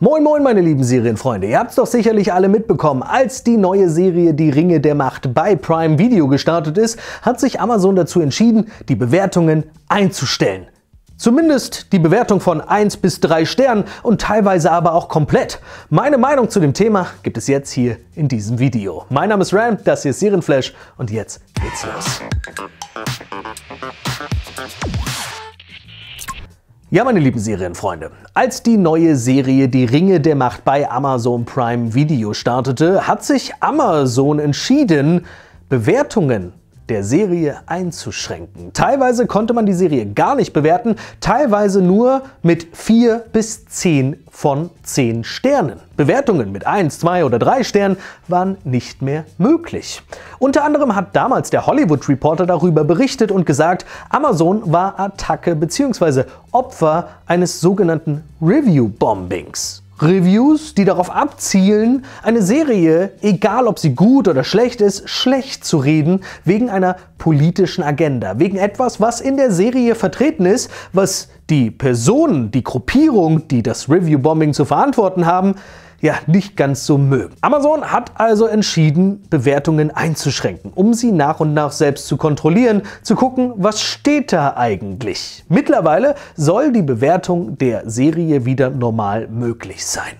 Moin moin meine lieben Serienfreunde, ihr habt's doch sicherlich alle mitbekommen, als die neue Serie Die Ringe der Macht bei Prime Video gestartet ist, hat sich Amazon dazu entschieden, die Bewertungen einzustellen. Zumindest die Bewertung von 1 bis 3 Sternen und teilweise aber auch komplett. Meine Meinung zu dem Thema gibt es jetzt hier in diesem Video. Mein Name ist Ram, das hier ist Serienflash und jetzt geht's los. Ja, meine lieben Serienfreunde, als die neue Serie Die Ringe der Macht bei Amazon Prime Video startete, hat sich Amazon entschieden, Bewertungen der Serie einzuschränken. Teilweise konnte man die Serie gar nicht bewerten, teilweise nur mit 4 bis 10 von 10 Sternen. Bewertungen mit 1, 2 oder 3 Sternen waren nicht mehr möglich. Unter anderem hat damals der Hollywood Reporter darüber berichtet und gesagt, Amazon war Attacke bzw. Opfer eines sogenannten Review-Bombings. Reviews, die darauf abzielen, eine Serie, egal ob sie gut oder schlecht ist, schlecht zu reden, wegen einer politischen Agenda, wegen etwas, was in der Serie vertreten ist, was die Personen, die Gruppierung, die das Review-Bombing zu verantworten haben, ja nicht ganz so mögen. Amazon hat also entschieden, Bewertungen einzuschränken, um sie nach und nach selbst zu kontrollieren, zu gucken, was steht da eigentlich. Mittlerweile soll die Bewertung der Serie wieder normal möglich sein.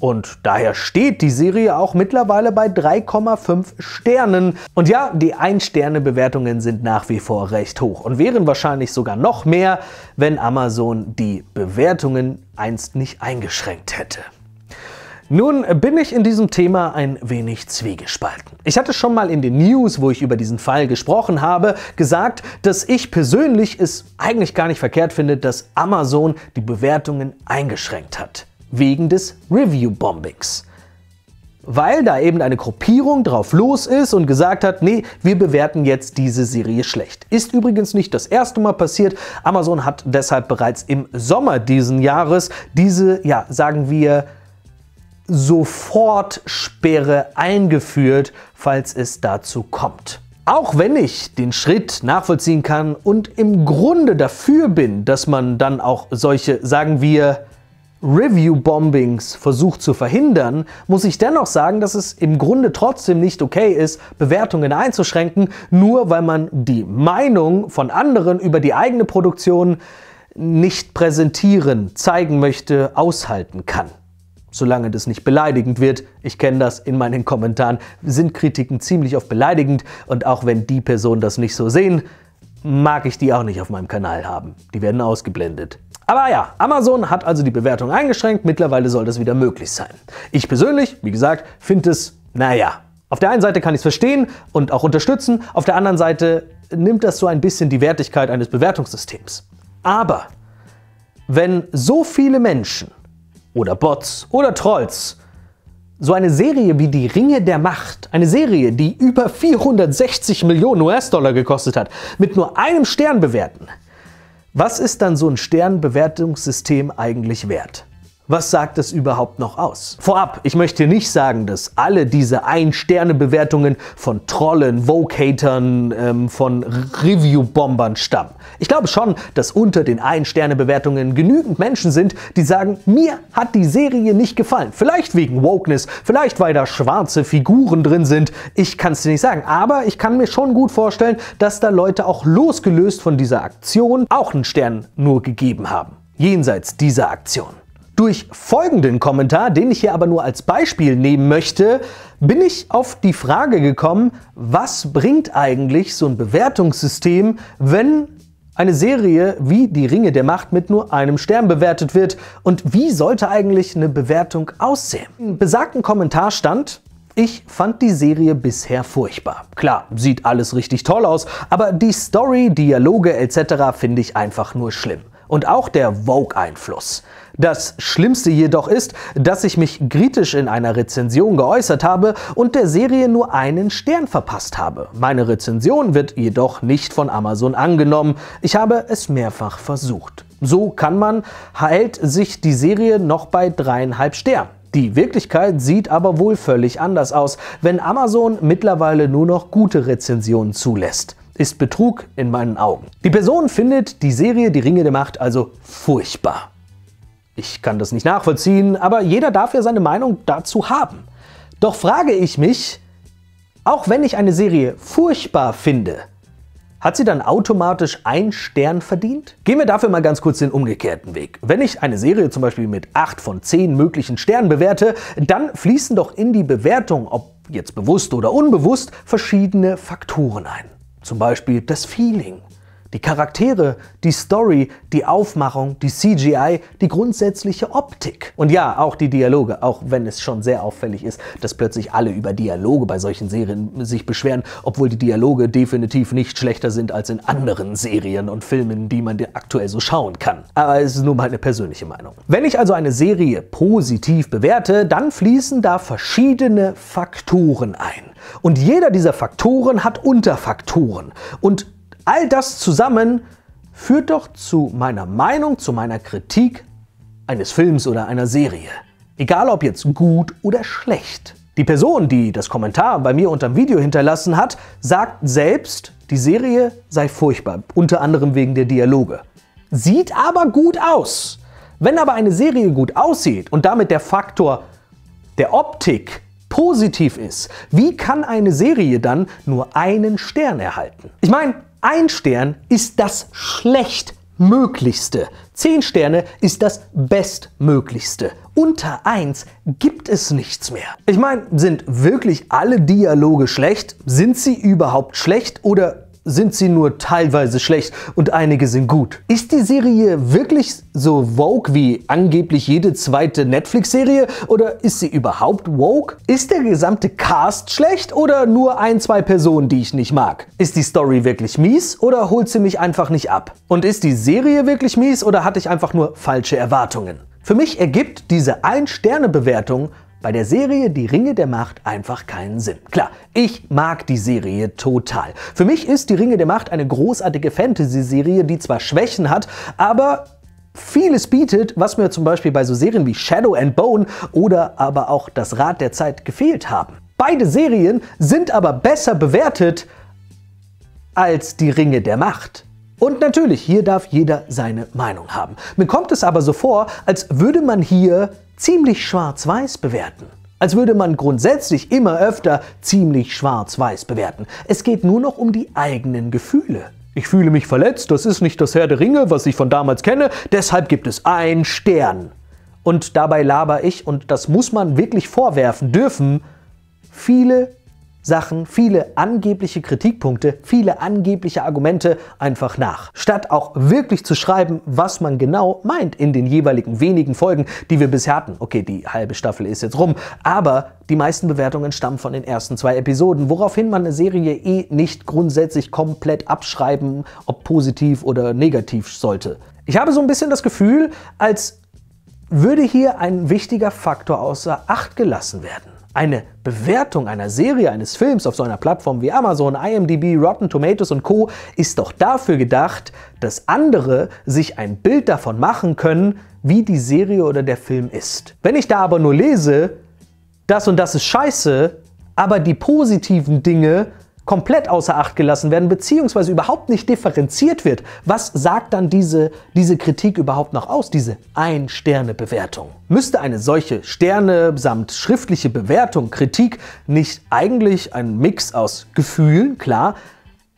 Und daher steht die Serie auch mittlerweile bei 3,5 Sternen. Und ja, die Ein-Sterne-Bewertungen sind nach wie vor recht hoch und wären wahrscheinlich sogar noch mehr, wenn Amazon die Bewertungen einst nicht eingeschränkt hätte. Nun bin ich in diesem Thema ein wenig zwiegespalten. Ich hatte schon mal in den News, wo ich über diesen Fall gesprochen habe, gesagt, dass ich persönlich es eigentlich gar nicht verkehrt finde, dass Amazon die Bewertungen eingeschränkt hat. Wegen des Review-Bombings weil da eben eine Gruppierung drauf los ist und gesagt hat, nee, wir bewerten jetzt diese Serie schlecht. Ist übrigens nicht das erste Mal passiert. Amazon hat deshalb bereits im Sommer diesen Jahres diese, ja, sagen wir, Sofortsperre eingeführt, falls es dazu kommt. Auch wenn ich den Schritt nachvollziehen kann und im Grunde dafür bin, dass man dann auch solche, sagen wir, Review-Bombings versucht zu verhindern, muss ich dennoch sagen, dass es im Grunde trotzdem nicht okay ist, Bewertungen einzuschränken, nur weil man die Meinung von anderen über die eigene Produktion nicht präsentieren, zeigen möchte, aushalten kann solange das nicht beleidigend wird. Ich kenne das in meinen Kommentaren, sind Kritiken ziemlich oft beleidigend und auch wenn die Personen das nicht so sehen, mag ich die auch nicht auf meinem Kanal haben. Die werden ausgeblendet. Aber ja, Amazon hat also die Bewertung eingeschränkt, mittlerweile soll das wieder möglich sein. Ich persönlich, wie gesagt, finde es, naja, auf der einen Seite kann ich es verstehen und auch unterstützen, auf der anderen Seite nimmt das so ein bisschen die Wertigkeit eines Bewertungssystems. Aber wenn so viele Menschen oder Bots oder Trolls. So eine Serie wie Die Ringe der Macht, eine Serie, die über 460 Millionen US-Dollar gekostet hat, mit nur einem Stern bewerten. Was ist dann so ein Sternbewertungssystem eigentlich wert? was sagt das überhaupt noch aus? Vorab, ich möchte nicht sagen, dass alle diese Ein-Sterne-Bewertungen von Trollen, vogue ähm, von Review-Bombern stammen. Ich glaube schon, dass unter den Ein-Sterne-Bewertungen genügend Menschen sind, die sagen, mir hat die Serie nicht gefallen. Vielleicht wegen Wokeness, vielleicht weil da schwarze Figuren drin sind. Ich kann es dir nicht sagen, aber ich kann mir schon gut vorstellen, dass da Leute auch losgelöst von dieser Aktion auch einen Stern nur gegeben haben. Jenseits dieser Aktion. Durch folgenden Kommentar, den ich hier aber nur als Beispiel nehmen möchte, bin ich auf die Frage gekommen, was bringt eigentlich so ein Bewertungssystem, wenn eine Serie wie Die Ringe der Macht mit nur einem Stern bewertet wird und wie sollte eigentlich eine Bewertung aussehen? Im besagten Kommentar stand, ich fand die Serie bisher furchtbar. Klar, sieht alles richtig toll aus, aber die Story, Dialoge etc. finde ich einfach nur schlimm und auch der Vogue-Einfluss. Das Schlimmste jedoch ist, dass ich mich kritisch in einer Rezension geäußert habe und der Serie nur einen Stern verpasst habe. Meine Rezension wird jedoch nicht von Amazon angenommen. Ich habe es mehrfach versucht. So kann man, hält sich die Serie noch bei dreieinhalb Sternen. Die Wirklichkeit sieht aber wohl völlig anders aus, wenn Amazon mittlerweile nur noch gute Rezensionen zulässt ist Betrug in meinen Augen. Die Person findet die Serie Die Ringe der Macht also furchtbar. Ich kann das nicht nachvollziehen, aber jeder darf ja seine Meinung dazu haben. Doch frage ich mich, auch wenn ich eine Serie furchtbar finde, hat sie dann automatisch einen Stern verdient? Gehen wir dafür mal ganz kurz den umgekehrten Weg. Wenn ich eine Serie zum Beispiel mit 8 von 10 möglichen Sternen bewerte, dann fließen doch in die Bewertung, ob jetzt bewusst oder unbewusst, verschiedene Faktoren ein. Zum Beispiel das Feeling, die Charaktere, die Story, die Aufmachung, die CGI, die grundsätzliche Optik. Und ja, auch die Dialoge, auch wenn es schon sehr auffällig ist, dass plötzlich alle über Dialoge bei solchen Serien sich beschweren, obwohl die Dialoge definitiv nicht schlechter sind als in anderen Serien und Filmen, die man aktuell so schauen kann. Aber es ist nur meine persönliche Meinung. Wenn ich also eine Serie positiv bewerte, dann fließen da verschiedene Faktoren ein. Und jeder dieser Faktoren hat Unterfaktoren. Und All das zusammen führt doch zu meiner Meinung, zu meiner Kritik eines Films oder einer Serie. Egal ob jetzt gut oder schlecht. Die Person, die das Kommentar bei mir unter dem Video hinterlassen hat, sagt selbst, die Serie sei furchtbar, unter anderem wegen der Dialoge. Sieht aber gut aus. Wenn aber eine Serie gut aussieht und damit der Faktor der Optik positiv ist, wie kann eine Serie dann nur einen Stern erhalten? Ich meine, ein Stern ist das schlechtmöglichste. Zehn Sterne ist das bestmöglichste. Unter eins gibt es nichts mehr. Ich meine, sind wirklich alle Dialoge schlecht? Sind sie überhaupt schlecht oder sind sie nur teilweise schlecht und einige sind gut. Ist die Serie wirklich so woke wie angeblich jede zweite Netflix-Serie oder ist sie überhaupt woke? Ist der gesamte Cast schlecht oder nur ein, zwei Personen, die ich nicht mag? Ist die Story wirklich mies oder holt sie mich einfach nicht ab? Und ist die Serie wirklich mies oder hatte ich einfach nur falsche Erwartungen? Für mich ergibt diese Ein-Sterne-Bewertung bei der Serie Die Ringe der Macht einfach keinen Sinn. Klar, ich mag die Serie total. Für mich ist Die Ringe der Macht eine großartige Fantasy-Serie, die zwar Schwächen hat, aber vieles bietet, was mir zum Beispiel bei so Serien wie Shadow and Bone oder aber auch Das Rad der Zeit gefehlt haben. Beide Serien sind aber besser bewertet als Die Ringe der Macht. Und natürlich, hier darf jeder seine Meinung haben. Mir kommt es aber so vor, als würde man hier ziemlich schwarz-weiß bewerten. Als würde man grundsätzlich immer öfter ziemlich schwarz-weiß bewerten. Es geht nur noch um die eigenen Gefühle. Ich fühle mich verletzt, das ist nicht das Herr der Ringe, was ich von damals kenne, deshalb gibt es einen Stern. Und dabei laber ich, und das muss man wirklich vorwerfen dürfen, viele Sachen, viele angebliche Kritikpunkte, viele angebliche Argumente einfach nach. Statt auch wirklich zu schreiben, was man genau meint in den jeweiligen wenigen Folgen, die wir bisher hatten. Okay, die halbe Staffel ist jetzt rum, aber die meisten Bewertungen stammen von den ersten zwei Episoden, woraufhin man eine Serie eh nicht grundsätzlich komplett abschreiben, ob positiv oder negativ sollte. Ich habe so ein bisschen das Gefühl, als würde hier ein wichtiger Faktor außer Acht gelassen werden eine Bewertung einer Serie, eines Films auf so einer Plattform wie Amazon, IMDb, Rotten Tomatoes und Co. ist doch dafür gedacht, dass andere sich ein Bild davon machen können, wie die Serie oder der Film ist. Wenn ich da aber nur lese, das und das ist scheiße, aber die positiven Dinge komplett außer Acht gelassen werden, beziehungsweise überhaupt nicht differenziert wird, was sagt dann diese, diese Kritik überhaupt noch aus, diese Ein-Sterne-Bewertung? Müsste eine solche Sterne samt schriftliche Bewertung, Kritik nicht eigentlich ein Mix aus Gefühlen, klar,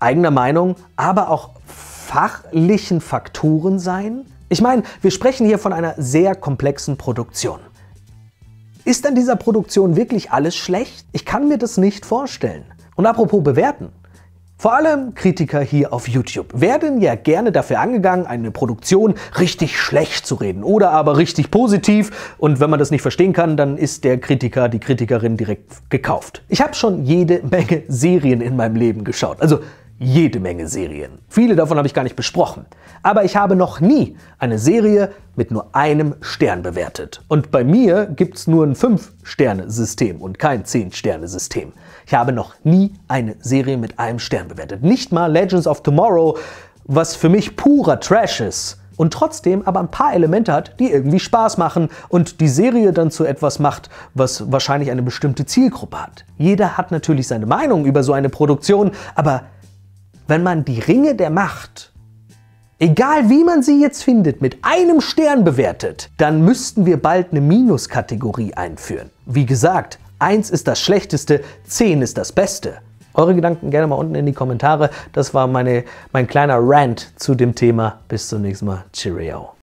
eigener Meinung, aber auch fachlichen Faktoren sein? Ich meine, wir sprechen hier von einer sehr komplexen Produktion. Ist an dieser Produktion wirklich alles schlecht? Ich kann mir das nicht vorstellen. Und apropos bewerten. Vor allem Kritiker hier auf YouTube werden ja gerne dafür angegangen, eine Produktion richtig schlecht zu reden oder aber richtig positiv. Und wenn man das nicht verstehen kann, dann ist der Kritiker, die Kritikerin direkt gekauft. Ich habe schon jede Menge Serien in meinem Leben geschaut. Also jede Menge Serien. Viele davon habe ich gar nicht besprochen. Aber ich habe noch nie eine Serie mit nur einem Stern bewertet. Und bei mir gibt es nur ein 5-Sterne-System und kein 10-Sterne-System. Ich habe noch nie eine Serie mit einem Stern bewertet. Nicht mal Legends of Tomorrow, was für mich purer Trash ist und trotzdem aber ein paar Elemente hat, die irgendwie Spaß machen und die Serie dann zu etwas macht, was wahrscheinlich eine bestimmte Zielgruppe hat. Jeder hat natürlich seine Meinung über so eine Produktion, aber wenn man die Ringe der Macht, egal wie man sie jetzt findet, mit einem Stern bewertet, dann müssten wir bald eine Minuskategorie einführen. Wie gesagt, 1 ist das Schlechteste, 10 ist das Beste. Eure Gedanken gerne mal unten in die Kommentare. Das war meine, mein kleiner Rant zu dem Thema. Bis zum nächsten Mal. Cheerio.